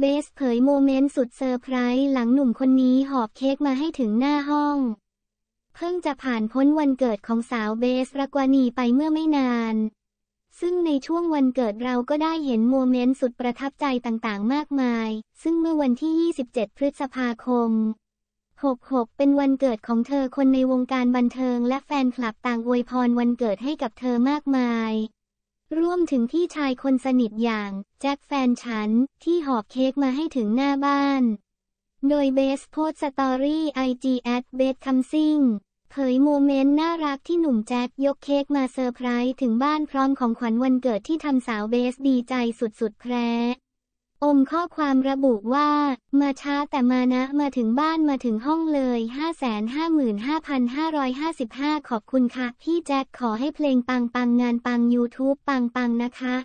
เบสเผยโมเมนต์สุดเซอร์ไพรส์หลังหนุ่มคนนี้หอบเค้กมาให้ถึงหน้าห้อง เพิ่งจะผ่านพ้นวันเกิดของสาวเบสรักวานีไปเมื่อไม่นาน ซึ่งในช่วงวันเกิดเราก็ได้เห็นโมเมนต์สุดประทับใจต่างๆ มากมาย ซึ่งเมื่อวันที่ 27 พฤษภาคม 66 เป็นวันเกิดของเธอคนในวงการบันเทิงและแฟนคลับต่างอวยพรวันเกิดให้กับเธอมากมายมถึงพี่ชายคนสนิทอย่างแจ็คแฟนฉันที่หอบเค้กมาให้ถึงหน้าบ้าน โดยเบสโพสต์สตอรี่ไอจีแอดเบสคัมซิงเผยโมเมนต์น่ารักที่หนุ่มแจ็คยกเค้กมาเซอร์ไพรส์ถึงบ้านพร้อมของขวัญวันเกิดที่ทำสาวเบสดีใจสุดๆแคร์อมข้อความระบุว่า มาช้าแต่มานะ มาถึงบ้านมาถึงห้องเลย 555,555ขอบคุณค่ะ พี่แจ็คขอให้เพลงปังปังงานปัง YouTube ปังปังนะคะ